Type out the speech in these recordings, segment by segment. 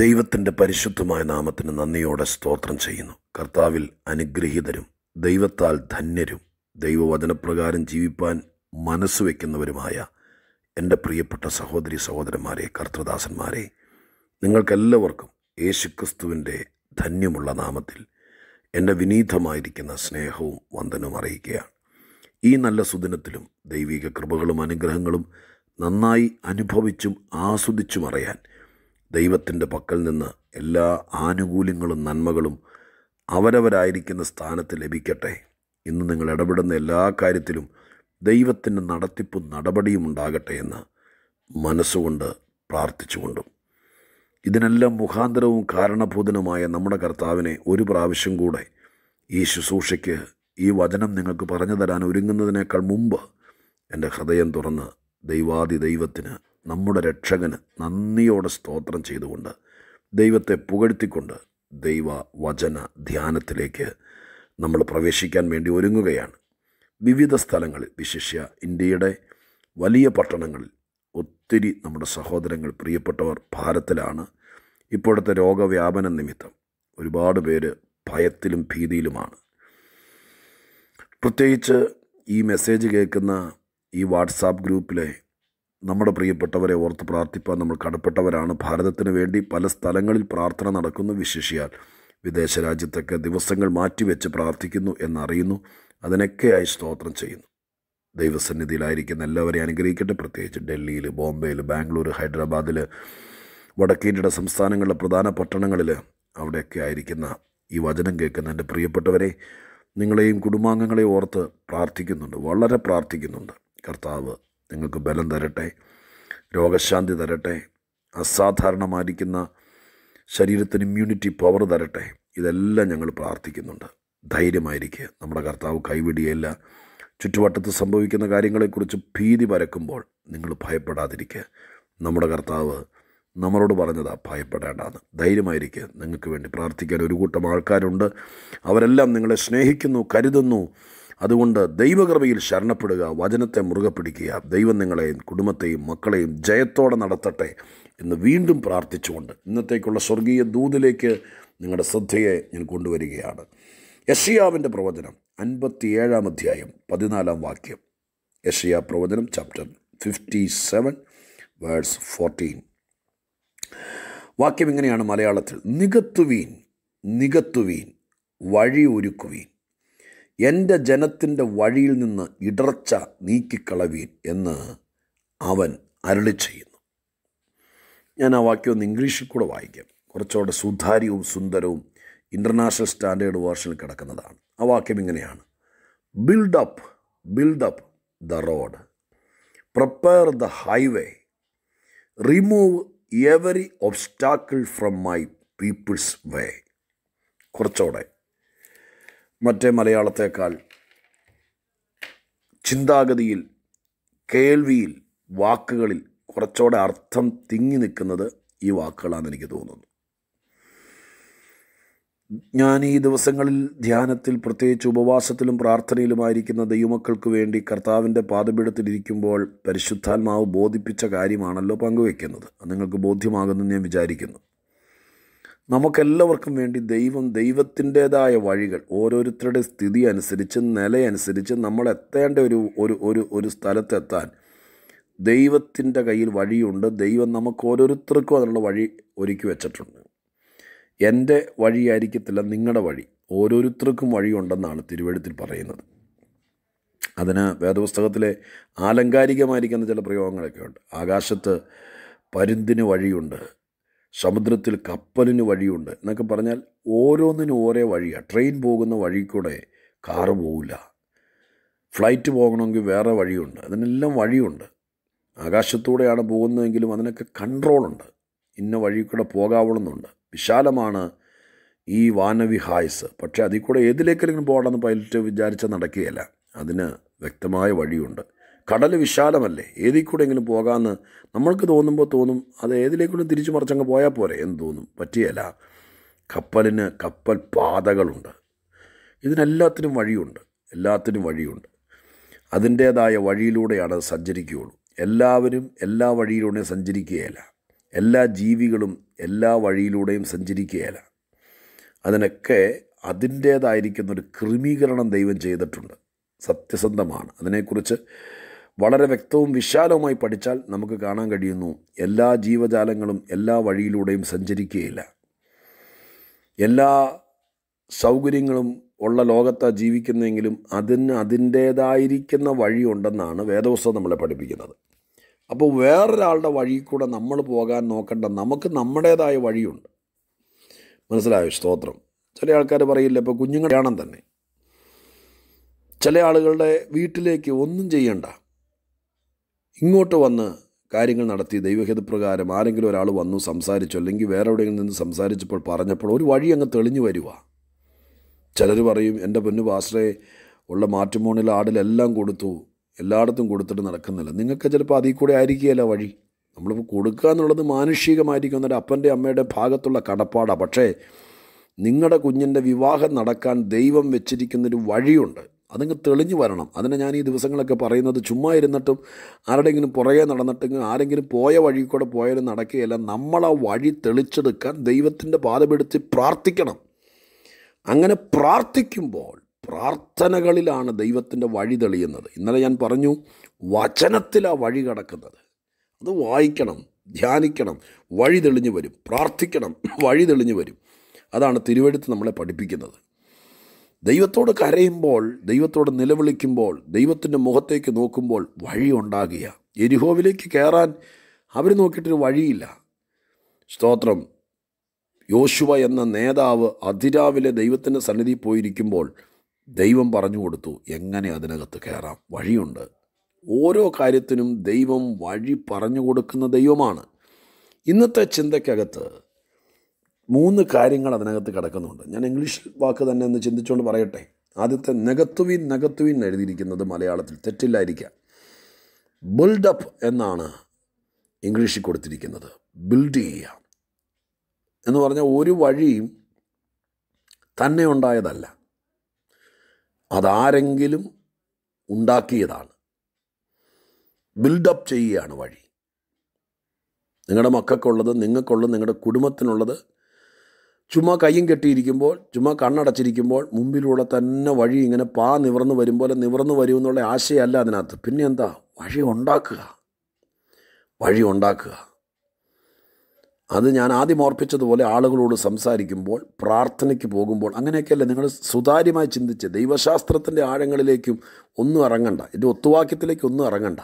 ദൈവത്തിൻ്റെ പരിശുദ്ധമായ നാമത്തിന് നന്ദിയോടെ സ്തോത്രം ചെയ്യുന്നു കർത്താവിൽ അനുഗ്രഹീതരും ദൈവത്താൽ ധന്യരും ദൈവവചനപ്രകാരം ജീവിപ്പാൻ മനസ്സ് വയ്ക്കുന്നവരുമായ എൻ്റെ പ്രിയപ്പെട്ട സഹോദരി സഹോദരന്മാരെ കർത്തൃദാസന്മാരെ നിങ്ങൾക്കെല്ലാവർക്കും യേശുക്രിസ്തുവിൻ്റെ ധന്യമുള്ള നാമത്തിൽ എൻ്റെ വിനീതമായിരിക്കുന്ന സ്നേഹവും വന്ദനവും അറിയിക്കുകയാണ് ഈ നല്ല സുദിനത്തിലും ദൈവിക കൃപകളും അനുഗ്രഹങ്ങളും നന്നായി അനുഭവിച്ചും ആസ്വദിച്ചും അറിയാൻ ദൈവത്തിൻ്റെ പക്കൽ നിന്ന് എല്ലാ ആനുകൂല്യങ്ങളും നന്മകളും അവരവരായിരിക്കുന്ന സ്ഥാനത്ത് ലഭിക്കട്ടെ ഇന്ന് നിങ്ങൾ ഇടപെടുന്ന എല്ലാ കാര്യത്തിലും ദൈവത്തിൻ്റെ നടത്തിപ്പും നടപടിയും ഉണ്ടാകട്ടെ എന്ന് മനസ്സുകൊണ്ട് പ്രാർത്ഥിച്ചുകൊണ്ടും ഇതിനെല്ലാം മുഖാന്തരവും കാരണഭൂതനുമായ നമ്മുടെ കർത്താവിനെ ഒരു പ്രാവശ്യം കൂടെ ഈ ശുശ്രൂഷയ്ക്ക് ഈ വചനം നിങ്ങൾക്ക് പറഞ്ഞു തരാൻ ഒരുങ്ങുന്നതിനേക്കാൾ മുമ്പ് എൻ്റെ ഹൃദയം തുറന്ന് ദൈവാദി ദൈവത്തിന് നമ്മുടെ രക്ഷകന് നന്ദിയോടെ സ്തോത്രം ചെയ്തുകൊണ്ട് ദൈവത്തെ പുകഴ്ത്തിക്കൊണ്ട് ദൈവ വചന ധ്യാനത്തിലേക്ക് നമ്മൾ പ്രവേശിക്കാൻ വേണ്ടി ഒരുങ്ങുകയാണ് വിവിധ സ്ഥലങ്ങളിൽ വിശിഷ്യ ഇന്ത്യയുടെ വലിയ പട്ടണങ്ങളിൽ ഒത്തിരി നമ്മുടെ സഹോദരങ്ങൾ പ്രിയപ്പെട്ടവർ ഭാരത്തിലാണ് ഇപ്പോഴത്തെ രോഗവ്യാപന നിമിത്തം ഒരുപാട് പേര് ഭയത്തിലും ഭീതിയിലുമാണ് പ്രത്യേകിച്ച് ഈ മെസ്സേജ് കേൾക്കുന്ന ഈ വാട്സാപ്പ് ഗ്രൂപ്പിലെ നമ്മുടെ പ്രിയപ്പെട്ടവരെ ഓർത്ത് പ്രാർത്ഥിപ്പാൻ നമ്മൾ കടപ്പെട്ടവരാണ് ഭാരതത്തിന് വേണ്ടി പല സ്ഥലങ്ങളിൽ പ്രാർത്ഥന നടക്കുന്നു വിശേഷിയാൽ വിദേശ രാജ്യത്തൊക്കെ ദിവസങ്ങൾ മാറ്റിവെച്ച് പ്രാർത്ഥിക്കുന്നു എന്നറിയുന്നു അതിനൊക്കെയായി സ്തോത്രം ചെയ്യുന്നു ദൈവസന്നിധിയിലായിരിക്കുന്ന എല്ലാവരെയും അനുഗ്രഹിക്കട്ടെ പ്രത്യേകിച്ച് ഡൽഹിയിൽ ബോംബെയിൽ ബാംഗ്ലൂർ ഹൈദരാബാദിൽ വടക്കേന്ത്യയുടെ സംസ്ഥാനങ്ങളിലെ പ്രധാന പട്ടണങ്ങളിൽ അവിടെയൊക്കെ ആയിരിക്കുന്ന ഈ വചനം കേൾക്കുന്ന എൻ്റെ പ്രിയപ്പെട്ടവരെ നിങ്ങളെയും കുടുംബാംഗങ്ങളെയും ഓർത്ത് പ്രാർത്ഥിക്കുന്നുണ്ട് വളരെ പ്രാർത്ഥിക്കുന്നുണ്ട് കർത്താവ് നിങ്ങൾക്ക് ബലം തരട്ടെ രോഗശാന്തി തരട്ടെ അസാധാരണമായിരിക്കുന്ന ശരീരത്തിന് ഇമ്മ്യൂണിറ്റി പവർ തരട്ടെ ഇതെല്ലാം ഞങ്ങൾ പ്രാർത്ഥിക്കുന്നുണ്ട് ധൈര്യമായിരിക്കുക നമ്മുടെ കർത്താവ് കൈവിടിയല്ല ചുറ്റുവട്ടത്ത് സംഭവിക്കുന്ന കാര്യങ്ങളെക്കുറിച്ച് ഭീതി പരക്കുമ്പോൾ നിങ്ങൾ ഭയപ്പെടാതിരിക്കുക നമ്മുടെ കർത്താവ് നമ്മളോട് പറഞ്ഞതാ ഭയപ്പെടേണ്ടതാണ് ധൈര്യമായിരിക്കുക നിങ്ങൾക്ക് വേണ്ടി പ്രാർത്ഥിക്കാൻ ഒരു കൂട്ടം ആൾക്കാരുണ്ട് അവരെല്ലാം നിങ്ങളെ സ്നേഹിക്കുന്നു കരുതുന്നു അതുകൊണ്ട് ദൈവകൃപയിൽ ശരണപ്പെടുക വചനത്തെ മുറുകെ പിടിക്കുക ദൈവം നിങ്ങളെയും കുടുംബത്തെയും മക്കളെയും ജയത്തോടെ നടത്തട്ടെ എന്ന് വീണ്ടും പ്രാർത്ഥിച്ചുകൊണ്ട് ഇന്നത്തേക്കുള്ള സ്വർഗീയ ദൂതിലേക്ക് നിങ്ങളുടെ ശ്രദ്ധയെ ഞാൻ കൊണ്ടുവരികയാണ് യഷിയാവിൻ്റെ പ്രവചനം അൻപത്തിയേഴാം അധ്യായം പതിനാലാം വാക്യം യഷിയ പ്രവചനം chapter fifty seven verse fourteen വാക്യം ഇങ്ങനെയാണ് മലയാളത്തിൽ നികത്തുവീൻ നികത്തുവീൻ വഴി ഒരുക്കുവീൻ എൻ്റെ ജനത്തിൻ്റെ വഴിയിൽ നിന്ന് ഇടർച്ച നീക്കിക്കളവീൻ എന്ന് അവൻ അരളി ചെയ്യുന്നു ഞാൻ ആ വാക്യം ഒന്ന് ഇംഗ്ലീഷിൽ കൂടെ വായിക്കാം കുറച്ചുകൂടെ സുതാര്യവും സുന്ദരവും ഇൻ്റർനാഷണൽ സ്റ്റാൻഡേർഡ് വേർഷനിൽ കിടക്കുന്നതാണ് ആ വാക്യം ഇങ്ങനെയാണ് build up build up the road prepare the highway remove every obstacle from my people's way കുറച്ചുകൂടെ മറ്റേ മലയാളത്തേക്കാൾ ചിന്താഗതിയിൽ കേൾവിയിൽ വാക്കുകളിൽ കുറച്ചുകൂടെ അർത്ഥം തിങ്ങി നിൽക്കുന്നത് ഈ വാക്കുകളാണെന്ന് എനിക്ക് തോന്നുന്നു ഞാൻ ഈ ദിവസങ്ങളിൽ ധ്യാനത്തിൽ പ്രത്യേകിച്ച് ഉപവാസത്തിലും പ്രാർത്ഥനയിലുമായിരിക്കുന്ന ദൈവമക്കൾക്ക് വേണ്ടി കർത്താവിൻ്റെ പാതപീഠത്തിലിരിക്കുമ്പോൾ പരിശുദ്ധാത്മാവ് ബോധിപ്പിച്ച കാര്യമാണല്ലോ പങ്കുവെക്കുന്നത് നിങ്ങൾക്ക് ബോധ്യമാകുന്നു ഞാൻ വിചാരിക്കുന്നു നമുക്കെല്ലാവർക്കും വേണ്ടി ദൈവം ദൈവത്തിൻ്റേതായ വഴികൾ ഓരോരുത്തരുടെ സ്ഥിതി അനുസരിച്ച് നിലയനുസരിച്ച് നമ്മൾ എത്തേണ്ട ഒരു ഒരു ഒരു ഒരു സ്ഥലത്തെത്താൻ ദൈവത്തിൻ്റെ കയ്യിൽ വഴിയുണ്ട് ദൈവം നമുക്ക് ഓരോരുത്തർക്കും അതിനുള്ള വഴി ഒരുക്കി വെച്ചിട്ടുണ്ട് എൻ്റെ വഴിയായിരിക്കത്തില്ല നിങ്ങളുടെ വഴി ഓരോരുത്തർക്കും വഴിയുണ്ടെന്നാണ് തിരുവഴുത്തിൽ പറയുന്നത് അതിന് വേദപുസ്തകത്തിലെ ആലങ്കാരികമായിരിക്കുന്ന ചില പ്രയോഗങ്ങളൊക്കെ ഉണ്ട് ആകാശത്ത് പരുന്തിന് വഴിയുണ്ട് സമുദ്രത്തിൽ കപ്പലിന് വഴിയുണ്ട് എന്നൊക്കെ പറഞ്ഞാൽ ഓരോന്നിനും ഓരോ വഴിയാണ് ട്രെയിൻ പോകുന്ന വഴി കൂടെ കാറ് പോകില്ല ഫ്ലൈറ്റ് പോകണമെങ്കിൽ വേറെ വഴിയുണ്ട് അതിനെല്ലാം വഴിയുണ്ട് ആകാശത്തൂടെയാണ് പോകുന്നതെങ്കിലും അതിനൊക്കെ കൺട്രോളുണ്ട് ഇന്ന വഴി കൂടെ പോകാവണമെന്നുണ്ട് വിശാലമാണ് ഈ വാനവിഹായസ് പക്ഷേ അതിൽ കൂടെ ഏതിലേക്കെങ്കിലും പോകണമെന്ന് പൈലറ്റ് വിചാരിച്ചാൽ നടക്കുകയല്ല അതിന് വ്യക്തമായ വഴിയുണ്ട് കടൽ വിശാലമല്ലേ ഏതിൽ എങ്കിലും പോകാമെന്ന് നമ്മൾക്ക് തോന്നുമ്പോൾ തോന്നും അത് ഏതിലേക്കൂടെ തിരിച്ചു മറിച്ചങ്ങ് പോയാൽ പോരെ എന്ന് തോന്നും പറ്റിയല്ല കപ്പലിന് കപ്പൽ പാതകളുണ്ട് ഇതിനെല്ലാത്തിനും വഴിയുണ്ട് എല്ലാത്തിനും വഴിയുണ്ട് അതിൻ്റേതായ വഴിയിലൂടെയാണ് സഞ്ചരിക്കുകയുള്ളൂ എല്ലാവരും എല്ലാ വഴിയിലൂടെയും സഞ്ചരിക്കുകയല്ല എല്ലാ ജീവികളും എല്ലാ വഴിയിലൂടെയും സഞ്ചരിക്കുകയല്ല അതിനൊക്കെ അതിൻ്റേതായിരിക്കുന്നൊരു ഒരു ക്രമീകരണം ദൈവം ചെയ്തിട്ടുണ്ട് സത്യസന്ധമാണ് അതിനെക്കുറിച്ച് വളരെ വ്യക്തവും വിശാലവുമായി പഠിച്ചാൽ നമുക്ക് കാണാൻ കഴിയുന്നു എല്ലാ ജീവജാലങ്ങളും എല്ലാ വഴിയിലൂടെയും സഞ്ചരിക്കുകയില്ല എല്ലാ സൗകര്യങ്ങളും ഉള്ള ലോകത്താ ജീവിക്കുന്നതെങ്കിലും അതിന് അതിൻ്റേതായിരിക്കുന്ന വഴിയുണ്ടെന്നാണ് വേദവസ്തു നമ്മളെ പഠിപ്പിക്കുന്നത് അപ്പോൾ വേറൊരാളുടെ വഴി കൂടെ നമ്മൾ പോകാൻ നോക്കേണ്ട നമുക്ക് നമ്മുടേതായ വഴിയുണ്ട് മനസ്സിലായോ സ്തോത്രം ചില ആൾക്കാർ പറയില്ല ഇപ്പോൾ കുഞ്ഞുങ്ങളാണെന്ന് തന്നെ ചില ആളുകളുടെ വീട്ടിലേക്ക് ഒന്നും ചെയ്യണ്ട ഇങ്ങോട്ട് വന്ന് കാര്യങ്ങൾ നടത്തി ദൈവഹിതപ്രകാരം ആരെങ്കിലും ഒരാൾ വന്നു സംസാരിച്ചു അല്ലെങ്കിൽ വേറെ എവിടെയെങ്കിലും നിന്ന് സംസാരിച്ചപ്പോൾ പറഞ്ഞപ്പോൾ ഒരു വഴി അങ്ങ് തെളിഞ്ഞു വരിക ചിലർ പറയും എൻ്റെ പൊന്നു പാസ്റ്ററെ ഉള്ള മാറ്റുമോണിൽ ആടിലെല്ലാം കൊടുത്തു എല്ലായിടത്തും കൊടുത്തിട്ട് നടക്കുന്നില്ല നിങ്ങൾക്ക് ചിലപ്പോൾ അതിൽ കൂടെ ആയിരിക്കുകയല്ല വഴി നമ്മളിപ്പോൾ കൊടുക്കുക എന്നുള്ളത് മാനുഷികമായിരിക്കും എന്നൊരു അപ്പൻ്റെ അമ്മയുടെ ഭാഗത്തുള്ള കടപ്പാടാണ് പക്ഷേ നിങ്ങളുടെ കുഞ്ഞിൻ്റെ വിവാഹം നടക്കാൻ ദൈവം വെച്ചിരിക്കുന്നൊരു വഴിയുണ്ട് അതങ്ങ് തെളിഞ്ഞു വരണം അതിന് ഞാൻ ഈ ദിവസങ്ങളൊക്കെ പറയുന്നത് ചുമ്മാ ഇരുന്നിട്ടും ആരുടെങ്കിലും പുറകെ നടന്നിട്ടെങ്കിലും ആരെങ്കിലും പോയ വഴി കൂടെ പോയാലും നടക്കുകയല്ല നമ്മൾ ആ വഴി തെളിച്ചെടുക്കാൻ ദൈവത്തിൻ്റെ പാദമെടുത്ത് പ്രാർത്ഥിക്കണം അങ്ങനെ പ്രാർത്ഥിക്കുമ്പോൾ പ്രാർത്ഥനകളിലാണ് ദൈവത്തിൻ്റെ വഴി തെളിയുന്നത് ഇന്നലെ ഞാൻ പറഞ്ഞു വചനത്തിലാണ് വഴി കടക്കുന്നത് അത് വായിക്കണം ധ്യാനിക്കണം വഴി തെളിഞ്ഞു വരും പ്രാർത്ഥിക്കണം വഴി തെളിഞ്ഞു വരും അതാണ് തിരുവഴുത്ത് നമ്മളെ പഠിപ്പിക്കുന്നത് ദൈവത്തോട് കരയുമ്പോൾ ദൈവത്തോട് നിലവിളിക്കുമ്പോൾ ദൈവത്തിൻ്റെ മുഖത്തേക്ക് നോക്കുമ്പോൾ വഴി ഉണ്ടാകുക എരിഹോവിലേക്ക് കയറാൻ അവർ നോക്കിയിട്ടൊരു വഴിയില്ല സ്തോത്രം യോശുവ എന്ന നേതാവ് അതിരാവിലെ ദൈവത്തിൻ്റെ സന്നിധി പോയിരിക്കുമ്പോൾ ദൈവം പറഞ്ഞു കൊടുത്തു എങ്ങനെ അതിനകത്ത് കയറാം വഴിയുണ്ട് ഓരോ കാര്യത്തിനും ദൈവം വഴി പറഞ്ഞു കൊടുക്കുന്ന ദൈവമാണ് ഇന്നത്തെ ചിന്തയ്ക്കകത്ത് മൂന്ന് കാര്യങ്ങൾ അതിനകത്ത് കിടക്കുന്നുണ്ട് ഞാൻ ഇംഗ്ലീഷ് വാക്ക് തന്നെ എന്ന് ചിന്തിച്ചുകൊണ്ട് പറയട്ടെ ആദ്യത്തെ നെഗത്തുവിൻ നെഗത്തുവിൻ എഴുതിയിരിക്കുന്നത് മലയാളത്തിൽ തെറ്റില്ലായിരിക്കാം ബിൽഡപ്പ് എന്നാണ് ഇംഗ്ലീഷിൽ കൊടുത്തിരിക്കുന്നത് ബിൽഡ് ചെയ്യുക എന്ന് പറഞ്ഞാൽ ഒരു വഴിയും തന്നെ ഉണ്ടായതല്ല അതാരെങ്കിലും ഉണ്ടാക്കിയതാണ് ബിൽഡപ്പ് ചെയ്യുകയാണ് വഴി നിങ്ങളുടെ മക്കൾക്കുള്ളത് നിങ്ങൾക്കുള്ളത് നിങ്ങളുടെ കുടുംബത്തിനുള്ളത് ചുമ കയ്യും കെട്ടിയിരിക്കുമ്പോൾ ചുമ കണ്ണടച്ചിരിക്കുമ്പോൾ മുമ്പിലൂടെ തന്നെ വഴി ഇങ്ങനെ പാ നിവർന്ന് വരും പോലെ നിവർന്ന് വരും എന്നുള്ള ആശയമല്ല അതിനകത്ത് പിന്നെ എന്താ വഴി ഉണ്ടാക്കുക വഴി ഉണ്ടാക്കുക അത് ഞാൻ ആദ്യം ഓർപ്പിച്ചതുപോലെ ആളുകളോട് സംസാരിക്കുമ്പോൾ പ്രാർത്ഥനയ്ക്ക് പോകുമ്പോൾ അങ്ങനെയൊക്കെയല്ലേ നിങ്ങൾ സുതാര്യമായി ചിന്തിച്ച് ദൈവശാസ്ത്രത്തിൻ്റെ ആഴങ്ങളിലേക്കും ഒന്നും ഇറങ്ങണ്ട എൻ്റെ ഒത്തുവാക്യത്തിലേക്കൊന്നും ഇറങ്ങണ്ട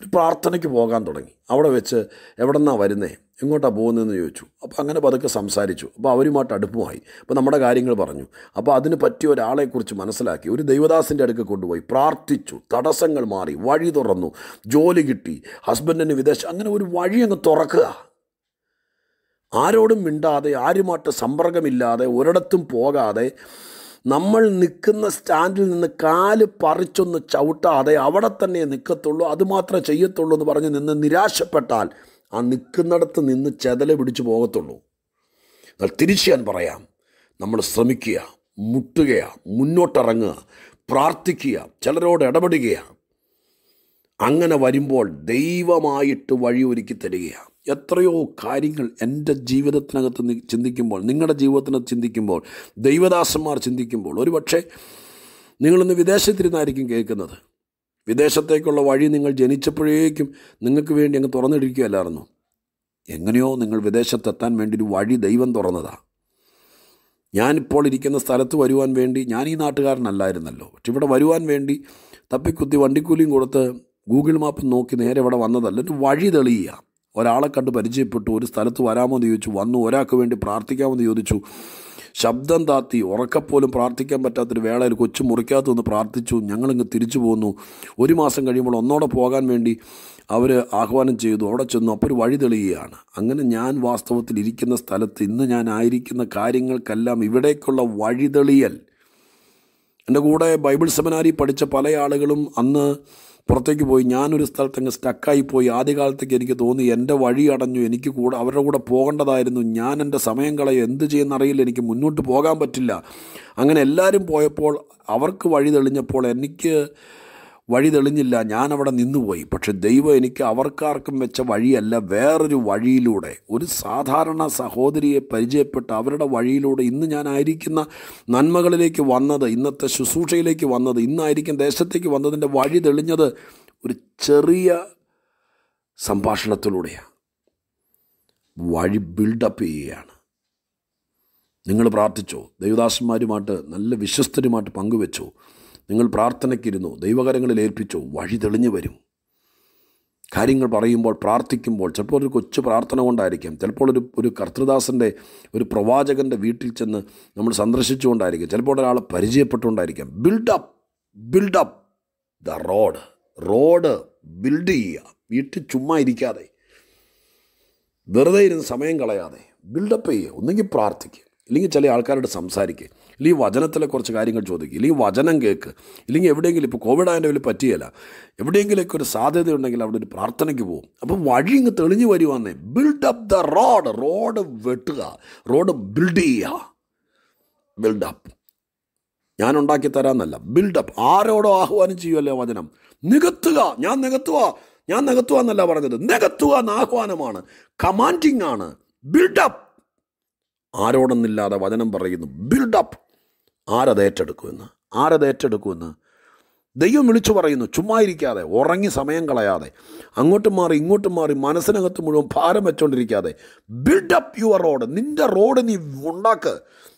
ഒരു പ്രാർത്ഥനയ്ക്ക് പോകാൻ തുടങ്ങി അവിടെ വെച്ച് എവിടെ നിന്നാണ് വരുന്നേ എങ്ങോട്ടാണ് പോകുന്നതെന്ന് ചോദിച്ചു അപ്പോൾ അങ്ങനെ പതുക്കെ സംസാരിച്ചു അപ്പോൾ അവരുമായിട്ട് അടുപ്പമായി അപ്പോൾ നമ്മുടെ കാര്യങ്ങൾ പറഞ്ഞു അപ്പോൾ അതിന് പറ്റിയ ഒരാളെക്കുറിച്ച് മനസ്സിലാക്കി ഒരു ദൈവദാസിൻ്റെ അടുക്ക് കൊണ്ടുപോയി പ്രാർത്ഥിച്ചു തടസ്സങ്ങൾ മാറി വഴി തുറന്നു ജോലി കിട്ടി ഹസ്ബൻഡിന് വിദേശം അങ്ങനെ ഒരു വഴി അങ്ങ് തുറക്കുക ആരോടും മിണ്ടാതെ ആരുമായിട്ട് സമ്പർക്കമില്ലാതെ ഒരിടത്തും പോകാതെ നമ്മൾ നിൽക്കുന്ന സ്റ്റാൻഡിൽ നിന്ന് കാല് പറിച്ചൊന്ന് ചവിട്ടാതെ അവിടെ തന്നെ നിൽക്കത്തുള്ളൂ അതുമാത്രമേ ചെയ്യത്തുള്ളൂ എന്ന് പറഞ്ഞ് നിന്ന് നിരാശപ്പെട്ടാൽ ആ നിൽക്കുന്നിടത്ത് നിന്ന് ചെതല പിടിച്ചു പോകത്തുള്ളൂ എന്നാൽ തിരിച്ചു ഞാൻ പറയാം നമ്മൾ ശ്രമിക്കുക മുട്ടുക മുന്നോട്ടിറങ്ങുക പ്രാർത്ഥിക്കുക ചിലരോട് ഇടപെടുകയാണ് അങ്ങനെ വരുമ്പോൾ ദൈവമായിട്ട് വഴി ഒരുക്കി തരികയാണ് എത്രയോ കാര്യങ്ങൾ എൻ്റെ ജീവിതത്തിനകത്ത് ചിന്തിക്കുമ്പോൾ നിങ്ങളുടെ ജീവിതത്തിനകത്ത് ചിന്തിക്കുമ്പോൾ ദൈവദാസന്മാർ ചിന്തിക്കുമ്പോൾ ഒരുപക്ഷെ നിങ്ങളിന്ന് വിദേശത്തിരുന്നായിരിക്കും കേൾക്കുന്നത് വിദേശത്തേക്കുള്ള വഴി നിങ്ങൾ ജനിച്ചപ്പോഴേക്കും നിങ്ങൾക്ക് വേണ്ടി അങ്ങ് തുറന്നിടിക്കുകയല്ലായിരുന്നു എങ്ങനെയോ നിങ്ങൾ വിദേശത്തെത്താൻ വേണ്ടി ഒരു വഴി ദൈവം തുറന്നതാണ് ഞാനിപ്പോൾ ഇരിക്കുന്ന സ്ഥലത്ത് വരുവാൻ വേണ്ടി ഞാൻ ഈ നാട്ടുകാരനല്ലായിരുന്നല്ലോ പക്ഷെ ഇവിടെ വരുവാൻ വേണ്ടി തപ്പിക്കുത്തി വണ്ടിക്കൂലിയും കൊടുത്ത് ഗൂഗിൾ മാപ്പ് നോക്കി നേരെ ഇവിടെ വന്നതല്ല ഒരു വഴി തെളിയുക ഒരാളെ കണ്ട് പരിചയപ്പെട്ടു ഒരു സ്ഥലത്ത് വരാമെന്ന് ചോദിച്ചു വന്നു ഒരാൾക്ക് വേണ്ടി പ്രാർത്ഥിക്കാമെന്ന് ചോദിച്ചു ശബ്ദം താത്തി ഉറക്കപ്പോലും പ്രാർത്ഥിക്കാൻ പറ്റാത്തൊരു വേളയിൽ കൊച്ചു മുറിക്കകത്തു നിന്ന് പ്രാർത്ഥിച്ചു ഞങ്ങളിങ്ങ് തിരിച്ചു പോന്നു ഒരു മാസം കഴിയുമ്പോൾ ഒന്നോടെ പോകാൻ വേണ്ടി അവർ ആഹ്വാനം ചെയ്തു അവിടെ ചെന്നു അപ്പോൾ ഒരു വഴി തെളിയുകയാണ് അങ്ങനെ ഞാൻ വാസ്തവത്തിൽ ഇരിക്കുന്ന സ്ഥലത്ത് ഇന്ന് ഞാൻ ആയിരിക്കുന്ന കാര്യങ്ങൾക്കെല്ലാം ഇവിടേക്കുള്ള വഴിതെളിയൽ എൻ്റെ കൂടെ ബൈബിൾ സെമിനാരി പഠിച്ച പല ആളുകളും അന്ന് പുറത്തേക്ക് പോയി ഞാനൊരു സ്ഥലത്തങ്ങ് സ്റ്റക്കായി പോയി ആദ്യകാലത്തേക്ക് എനിക്ക് തോന്നി എൻ്റെ വഴി അടഞ്ഞു എനിക്ക് കൂടെ അവരുടെ കൂടെ പോകേണ്ടതായിരുന്നു ഞാൻ എൻ്റെ സമയം കളയും എന്ത് ചെയ്യുന്നറിയില്ല എനിക്ക് മുന്നോട്ട് പോകാൻ പറ്റില്ല അങ്ങനെ എല്ലാവരും പോയപ്പോൾ അവർക്ക് വഴി തെളിഞ്ഞപ്പോൾ എനിക്ക് വഴി തെളിഞ്ഞില്ല ഞാനവിടെ നിന്നുപോയി പക്ഷെ ദൈവം എനിക്ക് അവർക്കാർക്കും വെച്ച വഴിയല്ല വേറൊരു വഴിയിലൂടെ ഒരു സാധാരണ സഹോദരിയെ പരിചയപ്പെട്ട് അവരുടെ വഴിയിലൂടെ ഇന്ന് ഞാനായിരിക്കുന്ന നന്മകളിലേക്ക് വന്നത് ഇന്നത്തെ ശുശ്രൂഷയിലേക്ക് വന്നത് ഇന്നായിരിക്കും ദേശത്തേക്ക് വന്നതിൻ്റെ വഴി തെളിഞ്ഞത് ഒരു ചെറിയ സംഭാഷണത്തിലൂടെയാണ് വഴി ബിൽഡപ്പ് ചെയ്യുകയാണ് നിങ്ങൾ പ്രാർത്ഥിച്ചോ ദൈവദാസന്മാരുമായിട്ട് നല്ല വിശ്വസ്തരുമായിട്ട് പങ്കുവെച്ചോ നിങ്ങൾ പ്രാർത്ഥനയ്ക്കിരുന്നു ദൈവകരങ്ങളിൽ ഏൽപ്പിച്ചു വഴി തെളിഞ്ഞു വരും കാര്യങ്ങൾ പറയുമ്പോൾ പ്രാർത്ഥിക്കുമ്പോൾ ചിലപ്പോൾ ഒരു കൊച്ചു പ്രാർത്ഥന കൊണ്ടായിരിക്കാം ചിലപ്പോൾ ഒരു ഒരു കർത്തൃദാസൻ്റെ ഒരു പ്രവാചകൻ്റെ വീട്ടിൽ ചെന്ന് നമ്മൾ സന്ദർശിച്ചുകൊണ്ടായിരിക്കും ചിലപ്പോൾ ഒരാളെ പരിചയപ്പെട്ടുകൊണ്ടായിരിക്കാം build up build up the road road build ചെയ്യുക വീട്ടിൽ ചുമ്മാ ഇരിക്കാതെ വെറുതെ ഇരുന്ന് സമയം കളയാതെ ബിൽഡപ്പ് ചെയ്യുക ഒന്നെങ്കിൽ പ്രാർത്ഥിക്കുക ഇല്ലെങ്കിൽ ചില ആൾക്കാരോട് സംസാരിക്കുക ഇല്ല ഈ വചനത്തിലെ കുറച്ച് കാര്യങ്ങൾ ചോദിക്കുക ഇല്ലെങ്കിൽ വചനം കേൾക്ക് ഇല്ലെങ്കിൽ എവിടെയെങ്കിലും ഇപ്പോൾ കോവിഡ് ആയതിൻ്റെ വലിയ പറ്റിയല്ല എവിടെയെങ്കിലുമൊക്കെ ഒരു സാധ്യതയുണ്ടെങ്കിൽ അവിടെ ഒരു പ്രാർത്ഥനയ്ക്ക് പോകും അപ്പം വഴി ഇങ്ങ് തെളിഞ്ഞു വരുവാന്നേ build up the road road വെട്ടുക റോഡ് ബിൽഡ് ചെയ്യുക ബിൽഡ് അപ്പ് ഞാൻ ഉണ്ടാക്കി തരാമെന്നല്ല ബിൽഡപ്പ് ആരോടോ ആഹ്വാനം ചെയ്യുമല്ലോ വചനം നികത്തുക ഞാൻ നികത്തുക ഞാൻ നികത്തുക എന്നല്ല പറഞ്ഞത് നികത്തുക എന്ന ആഹ്വാനമാണ് കമാൻഡിങ് ആണ് ബിൽഡപ്പ് ആരോടൊന്നില്ലാതെ വചനം പറയുന്നു ബിൽഡപ്പ് ആരത് ഏറ്റെടുക്കുമെന്ന് ആരത് ഏറ്റെടുക്കുമെന്ന് ദൈവം വിളിച്ചു പറയുന്നു ചുമ്മാ ഇരിക്കാതെ ഉറങ്ങി സമയം കളയാതെ അങ്ങോട്ടും മാറി ഇങ്ങോട്ടും മാറി മനസ്സിനകത്ത് മുഴുവൻ ഭാരം വെച്ചുകൊണ്ടിരിക്കാതെ ബിൽഡപ്പ് യുവർ റോഡ് നിൻ്റെ റോഡ് നീ ഉണ്ടാക്ക്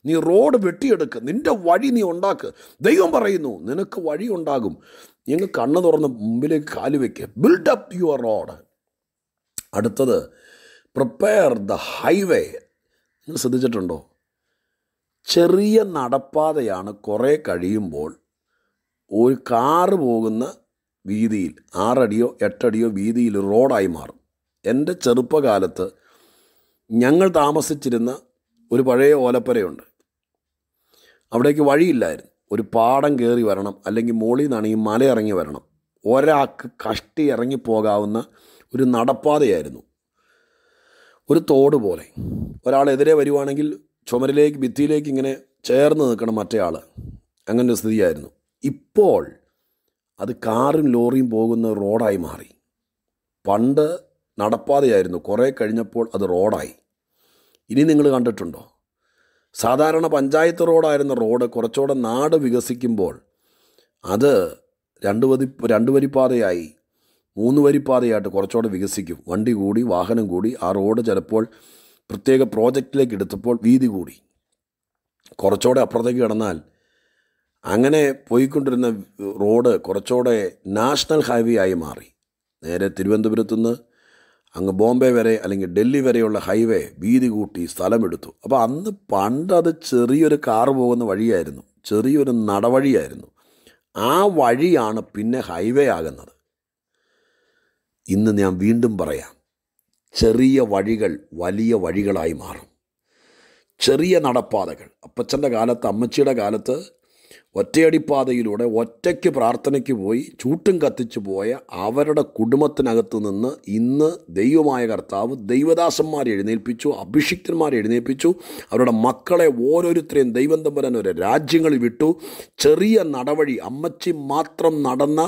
നീ റോഡ് വെട്ടിയെടുക്ക് നിൻ്റെ വഴി നീ ഉണ്ടാക്ക് ദൈവം പറയുന്നു നിനക്ക് വഴി ഉണ്ടാകും ഞങ്ങൾ കണ്ണ് തുറന്ന് മുമ്പിലേക്ക് കാല് വയ്ക്കുക ബിൽഡപ്പ് യുവർ റോഡ് അടുത്തത് പ്രിപ്പയർ ദ ഹൈവേ നിങ്ങൾ ശ്രദ്ധിച്ചിട്ടുണ്ടോ ചെറിയ നടപ്പാതയാണ് കുറേ കഴിയുമ്പോൾ ഒരു കാറ് പോകുന്ന വീതിയിൽ ആറടിയോ എട്ടടിയോ വീതിയിൽ റോഡായി മാറും എൻ്റെ ചെറുപ്പകാലത്ത് ഞങ്ങൾ താമസിച്ചിരുന്ന ഒരു പഴയ ഓലപ്പരയുണ്ട് അവിടേക്ക് വഴിയില്ലായിരുന്നു ഒരു പാടം കയറി വരണം അല്ലെങ്കിൽ മോളിൽ നിന്നാണ് ഈ മല ഇറങ്ങി വരണം ഒരാൾക്ക് കഷ്ടി ഇറങ്ങിപ്പോകാവുന്ന ഒരു നടപ്പാതയായിരുന്നു ഒരു തോട് പോലെ ഒരാൾ എതിരെ വരുവാണെങ്കിൽ ചുമരിലേക്ക് ഭിത്തിയിലേക്ക് ഇങ്ങനെ ചേർന്ന് നിൽക്കണം മറ്റേ ആൾ അങ്ങനെ ഒരു സ്ഥിതിയായിരുന്നു ഇപ്പോൾ അത് കാറും ലോറിയും പോകുന്ന റോഡായി മാറി പണ്ട് നടപ്പാതയായിരുന്നു കുറേ കഴിഞ്ഞപ്പോൾ അത് റോഡായി ഇനി നിങ്ങൾ കണ്ടിട്ടുണ്ടോ സാധാരണ പഞ്ചായത്ത് റോഡായിരുന്ന റോഡ് കുറച്ചുകൂടെ നാട് വികസിക്കുമ്പോൾ അത് രണ്ട് വരി രണ്ട് വരിപ്പാതയായി മൂന്ന് വരിപ്പാതയായിട്ട് കുറച്ചുകൂടെ വികസിക്കും വണ്ടി കൂടി വാഹനം കൂടി ആ റോഡ് ചിലപ്പോൾ പ്രത്യേക പ്രോജക്റ്റിലേക്ക് എടുത്തപ്പോൾ വീതി കൂടി കുറച്ചുകൂടെ അപ്പുറത്തേക്ക് കിടന്നാൽ അങ്ങനെ പോയിക്കൊണ്ടിരുന്ന റോഡ് കുറച്ചുകൂടെ നാഷണൽ ഹൈവേ ആയി മാറി നേരെ തിരുവനന്തപുരത്തുനിന്ന് അങ്ങ് ബോംബെ വരെ അല്ലെങ്കിൽ ഡൽഹി വരെയുള്ള ഹൈവേ വീതി കൂട്ടി സ്ഥലമെടുത്തു അപ്പോൾ അന്ന് പണ്ടത് ചെറിയൊരു കാർ പോകുന്ന വഴിയായിരുന്നു ചെറിയൊരു നടവഴിയായിരുന്നു ആ വഴിയാണ് പിന്നെ ഹൈവേ ആകുന്നത് ഇന്ന് ഞാൻ വീണ്ടും പറയാം ചെറിയ വഴികൾ വലിയ വഴികളായി മാറും ചെറിയ നടപ്പാതകൾ അപ്പച്ചൻ്റെ കാലത്ത് അമ്മച്ചിയുടെ കാലത്ത് ഒറ്റയടിപ്പാതയിലൂടെ ഒറ്റയ്ക്ക് പ്രാർത്ഥനയ്ക്ക് പോയി ചൂട്ടും കത്തിച്ചു പോയ അവരുടെ കുടുംബത്തിനകത്ത് നിന്ന് ഇന്ന് ദൈവമായ കർത്താവ് ദൈവദാസന്മാരെ എഴുന്നേൽപ്പിച്ചു അഭിഷിക്തന്മാരെ എഴുന്നേൽപ്പിച്ചു അവരുടെ മക്കളെ ഓരോരുത്തരെയും ദൈവം തമ്പരൻ ഒരു രാജ്യങ്ങളിൽ വിട്ടു ചെറിയ നടവഴി അമ്മച്ചി മാത്രം നടന്ന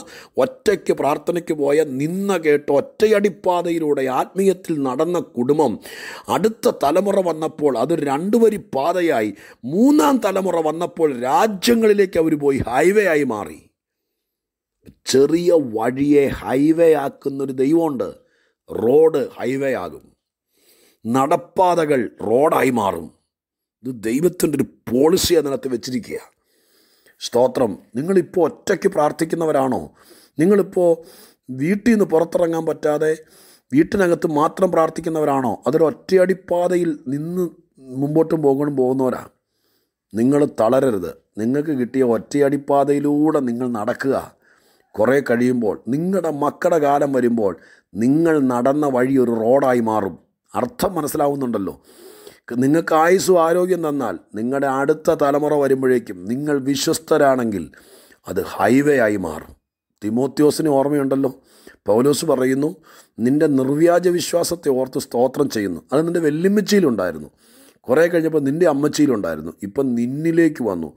ഒറ്റയ്ക്ക് പ്രാർത്ഥനയ്ക്ക് പോയ നിന്ന കേട്ട ഒറ്റയടിപ്പാതയിലൂടെ ആത്മീയത്തിൽ നടന്ന കുടുംബം അടുത്ത തലമുറ വന്നപ്പോൾ അത് രണ്ടുവരി പാതയായി മൂന്നാം തലമുറ വന്നപ്പോൾ രാജ്യങ്ങളിലേക്ക് വഴിക്ക് അവർ പോയി ഹൈവേ ആയി മാറി ചെറിയ വഴിയെ ഹൈവേ ആക്കുന്നൊരു ദൈവമുണ്ട് റോഡ് ഹൈവേ ആകും നടപ്പാതകൾ റോഡായി മാറും ഇത് ദൈവത്തിൻ്റെ ഒരു പോളിസി അതിനകത്ത് വെച്ചിരിക്കുക സ്തോത്രം നിങ്ങളിപ്പോൾ ഒറ്റയ്ക്ക് പ്രാർത്ഥിക്കുന്നവരാണോ നിങ്ങളിപ്പോൾ വീട്ടിൽ നിന്ന് പുറത്തിറങ്ങാൻ പറ്റാതെ വീട്ടിനകത്ത് മാത്രം പ്രാർത്ഥിക്കുന്നവരാണോ അതൊരു ഒറ്റയടിപ്പാതയിൽ നിന്ന് മുമ്പോട്ടും പോകണം പോകുന്നവരാണ് നിങ്ങൾ തളരരുത് നിങ്ങൾക്ക് കിട്ടിയ ഒറ്റയടിപ്പാതയിലൂടെ നിങ്ങൾ നടക്കുക കുറേ കഴിയുമ്പോൾ നിങ്ങളുടെ മക്കളുടെ കാലം വരുമ്പോൾ നിങ്ങൾ നടന്ന വഴി ഒരു റോഡായി മാറും അർത്ഥം മനസ്സിലാവുന്നുണ്ടല്ലോ നിങ്ങൾക്ക് ആയുസ്സും ആരോഗ്യം തന്നാൽ നിങ്ങളുടെ അടുത്ത തലമുറ വരുമ്പോഴേക്കും നിങ്ങൾ വിശ്വസ്തരാണെങ്കിൽ അത് ഹൈവേ ആയി മാറും തിമോത്യോസിന് ഓർമ്മയുണ്ടല്ലോ പൗലോസ് പറയുന്നു നിൻ്റെ നിർവ്യാജ വിശ്വാസത്തെ ഓർത്ത് സ്തോത്രം ചെയ്യുന്നു അത് നിൻ്റെ വെല്ലുമിച്ചയിലുണ്ടായിരുന്നു കുറേ കഴിഞ്ഞപ്പോൾ നിൻ്റെ അമ്മച്ചിയിലുണ്ടായിരുന്നു ഇപ്പം നിന്നിലേക്ക് വന്നു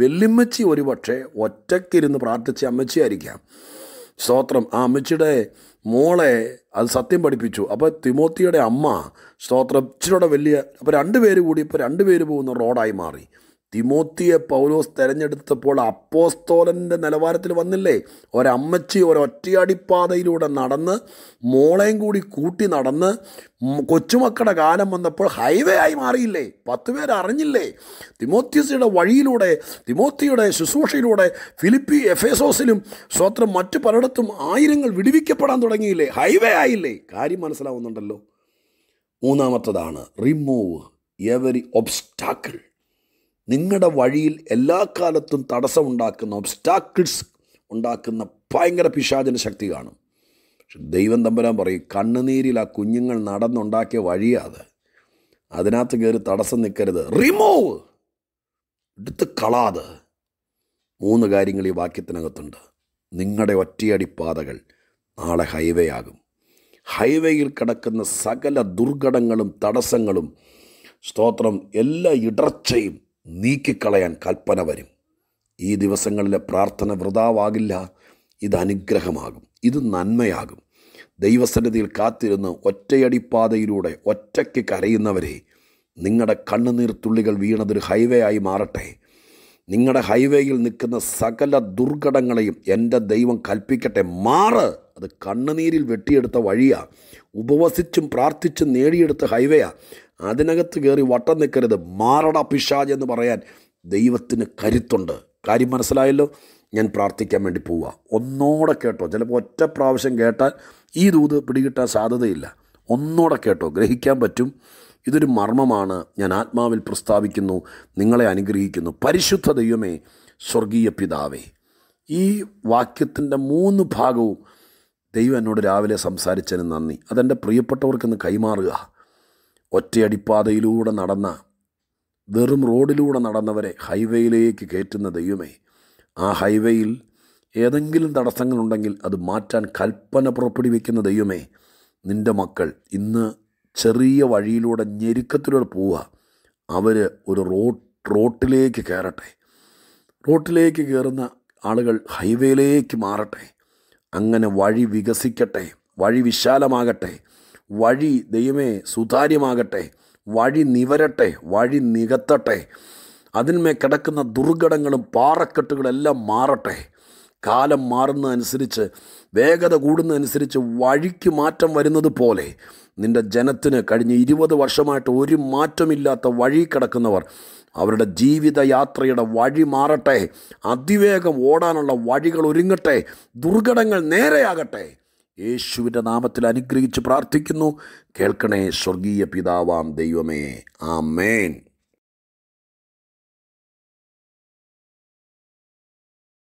വെല്ലിമ്മച്ചി ഒരു പക്ഷേ ഒറ്റക്കിരുന്ന് പ്രാർത്ഥിച്ച അമ്മച്ചിയായിരിക്കാം സ്തോത്രം ആ അമ്മച്ചിയുടെ മോളെ അത് സത്യം പഠിപ്പിച്ചു അപ്പോൾ തിമോത്തിയുടെ അമ്മ സ്തോത്രം ഇച്ചിരിയുടെ വലിയ അപ്പോൾ പേര് കൂടി ഇപ്പോൾ രണ്ടുപേര് പോകുന്ന റോഡായി മാറി തിമോത്തിയെ പൗലോസ് തിരഞ്ഞെടുത്തപ്പോൾ അപ്പോസ്തോലൻ്റെ നിലവാരത്തിൽ വന്നില്ലേ ഒരമ്മച്ചി ഒരൊറ്റയടിപ്പാതയിലൂടെ നടന്ന് മോളെയും കൂടി കൂട്ടി നടന്ന് കൊച്ചുമക്കളുടെ കാലം വന്നപ്പോൾ ഹൈവേ ആയി മാറിയില്ലേ പത്ത് പേർ അറിഞ്ഞില്ലേ തിമോത്യസിയുടെ വഴിയിലൂടെ തിമോത്തിയുടെ ശുശ്രൂഷയിലൂടെ ഫിലിപ്പി എഫേസോസിലും സ്വത്രം മറ്റു പലയിടത്തും ആയിരങ്ങൾ വിടുവിക്കപ്പെടാൻ തുടങ്ങിയില്ലേ ഹൈവേ ആയില്ലേ കാര്യം മനസ്സിലാവുന്നുണ്ടല്ലോ മൂന്നാമത്തതാണ് റിമൂവ് എവരി ഒബ്സ്റ്റാക്കിൾ നിങ്ങളുടെ വഴിയിൽ എല്ലാ കാലത്തും തടസ്സമുണ്ടാക്കുന്ന ഒബ്സ്റ്റാക്കിൾസ് ഉണ്ടാക്കുന്ന ഭയങ്കര പിശാചന ശക്തി കാണും പക്ഷെ ദൈവം തമ്പുരാൻ പറയും കണ്ണുനീരിൽ ആ കുഞ്ഞുങ്ങൾ നടന്നുണ്ടാക്കിയ വഴിയാതെ അതിനകത്ത് കയറി തടസ്സം നിൽക്കരുത് റിമൂവ് എടുത്ത് കളാത് മൂന്ന് കാര്യങ്ങൾ ഈ വാക്യത്തിനകത്തുണ്ട് നിങ്ങളുടെ ഒറ്റയടി പാതകൾ നാളെ ഹൈവേ ആകും ഹൈവേയിൽ കിടക്കുന്ന സകല ദുർഘടങ്ങളും തടസ്സങ്ങളും സ്തോത്രം എല്ലാ ഇടർച്ചയും നീക്കിക്കളയാൻ കൽപ്പന വരും ഈ ദിവസങ്ങളിലെ പ്രാർത്ഥന വൃതാവാകില്ല ഇത് അനുഗ്രഹമാകും ഇത് നന്മയാകും ദൈവസന്നിധിയിൽ കാത്തിരുന്ന് ഒറ്റയടിപ്പാതയിലൂടെ ഒറ്റയ്ക്ക് കരയുന്നവരെ നിങ്ങളുടെ കണ്ണുനീർ തുള്ളികൾ വീണതൊരു ഹൈവേ ആയി മാറട്ടെ നിങ്ങളുടെ ഹൈവേയിൽ നിൽക്കുന്ന സകല ദുർഘടങ്ങളെയും എൻ്റെ ദൈവം കൽപ്പിക്കട്ടെ മാറ് അത് കണ്ണുനീരിൽ വെട്ടിയെടുത്ത വഴിയാണ് ഉപവസിച്ചും പ്രാർത്ഥിച്ചും നേടിയെടുത്ത ഹൈവേയാണ് അതിനകത്ത് കയറി വട്ടം നിൽക്കരുത് മാറട പിശാജ് എന്ന് പറയാൻ ദൈവത്തിന് കരുത്തുണ്ട് കാര്യം മനസ്സിലായല്ലോ ഞാൻ പ്രാർത്ഥിക്കാൻ വേണ്ടി പോവുക ഒന്നോടെ കേട്ടോ ചിലപ്പോൾ ഒറ്റ പ്രാവശ്യം കേട്ടാൽ ഈ ദൂത് പിടികിട്ടാൻ സാധ്യതയില്ല ഒന്നോടെ കേട്ടോ ഗ്രഹിക്കാൻ പറ്റും ഇതൊരു മർമ്മമാണ് ഞാൻ ആത്മാവിൽ പ്രസ്താവിക്കുന്നു നിങ്ങളെ അനുഗ്രഹിക്കുന്നു പരിശുദ്ധ ദൈവമേ സ്വർഗീയ പിതാവേ ഈ വാക്യത്തിൻ്റെ മൂന്ന് ഭാഗവും ദൈവം എന്നോട് രാവിലെ സംസാരിച്ചതിന് നന്ദി അതെൻ്റെ പ്രിയപ്പെട്ടവർക്കൊന്ന് കൈമാറുക ഒറ്റയടിപ്പാതയിലൂടെ നടന്ന വെറും റോഡിലൂടെ നടന്നവരെ ഹൈവേയിലേക്ക് കയറ്റുന്ന ദൈവമേ ആ ഹൈവേയിൽ ഏതെങ്കിലും തടസ്സങ്ങളുണ്ടെങ്കിൽ അത് മാറ്റാൻ കൽപ്പന പുറപ്പെടുവിക്കുന്ന ദൈവമേ നിൻ്റെ മക്കൾ ഇന്ന് ചെറിയ വഴിയിലൂടെ ഞെരുക്കത്തിലൂടെ പോവുക അവർ ഒരു റോഡ് റോട്ടിലേക്ക് കയറട്ടെ റോട്ടിലേക്ക് കയറുന്ന ആളുകൾ ഹൈവേയിലേക്ക് മാറട്ടെ അങ്ങനെ വഴി വികസിക്കട്ടെ വഴി വിശാലമാകട്ടെ വഴി ദൈവമേ സുതാര്യമാകട്ടെ വഴി നിവരട്ടെ വഴി നികത്തട്ടെ അതിന്മേ കിടക്കുന്ന ദുർഘടങ്ങളും പാറക്കെട്ടുകളെല്ലാം മാറട്ടെ കാലം മാറുന്നതനുസരിച്ച് വേഗത കൂടുന്നതനുസരിച്ച് വഴിക്ക് മാറ്റം വരുന്നത് പോലെ നിൻ്റെ ജനത്തിന് കഴിഞ്ഞ ഇരുപത് വർഷമായിട്ട് ഒരു മാറ്റമില്ലാത്ത വഴി കിടക്കുന്നവർ അവരുടെ ജീവിതയാത്രയുടെ വഴി മാറട്ടെ അതിവേഗം ഓടാനുള്ള വഴികൾ ഒരുങ്ങട്ടെ ദുർഘടങ്ങൾ നേരെയാകട്ടെ യേശുവിൻ്റെ നാമത്തിൽ അനുഗ്രഹിച്ച് പ്രാർത്ഥിക്കുന്നു കേൾക്കണേ സ്വർഗീയ പിതാവാം ദൈവമേ ആ മേൻ